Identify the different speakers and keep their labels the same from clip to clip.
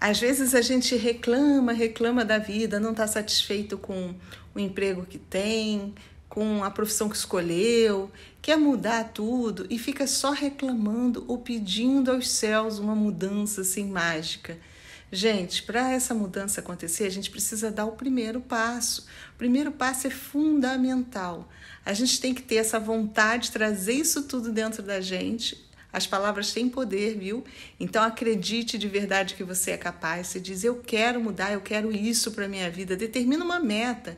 Speaker 1: Às vezes a gente reclama, reclama da vida, não está satisfeito com o emprego que tem, com a profissão que escolheu, quer mudar tudo e fica só reclamando ou pedindo aos céus uma mudança assim mágica. Gente, para essa mudança acontecer, a gente precisa dar o primeiro passo. O primeiro passo é fundamental. A gente tem que ter essa vontade, de trazer isso tudo dentro da gente as palavras têm poder, viu? Então acredite de verdade que você é capaz. Você diz: Eu quero mudar, eu quero isso para minha vida. Determina uma meta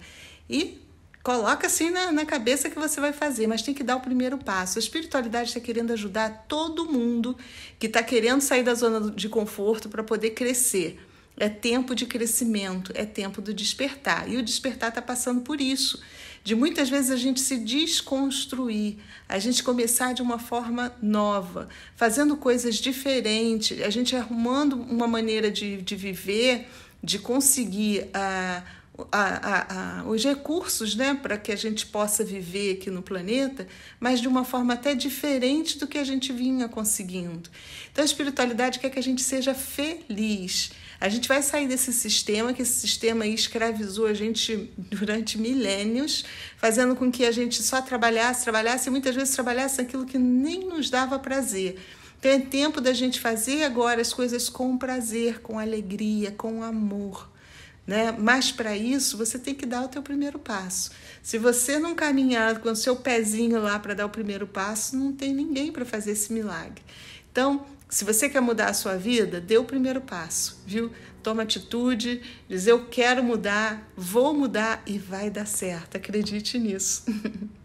Speaker 1: e coloca assim na, na, cabeça que você vai fazer, mas tem que dar o primeiro passo. A espiritualidade está querendo ajudar todo mundo que está querendo sair da zona de conforto para poder crescer. É tempo de crescimento, é tempo do despertar. E o despertar está passando por isso de muitas vezes a gente se desconstruir, a gente começar de uma forma nova, fazendo coisas diferentes, a gente arrumando uma maneira de, de viver, de conseguir ah, a. Uh, a, a, os recursos né, para que a gente possa viver aqui no planeta, mas de uma forma até diferente do que a gente vinha conseguindo. Então, a espiritualidade quer que a gente seja feliz, a gente vai sair desse sistema, que esse sistema escravizou a gente durante milênios, fazendo com que a gente só trabalhasse, trabalhasse e muitas vezes trabalhasse aquilo que nem nos dava prazer. Então é tempo da gente fazer agora as coisas com prazer, com alegria, com amor. Né? Mas para isso você tem que dar o teu primeiro passo. Se você não caminhar com o seu pezinho lá para dar o primeiro passo, não tem ninguém para fazer esse milagre. Então, se você quer mudar a sua vida, dê o primeiro passo, viu? Toma atitude, diz eu quero mudar, vou mudar e vai dar certo. Acredite nisso.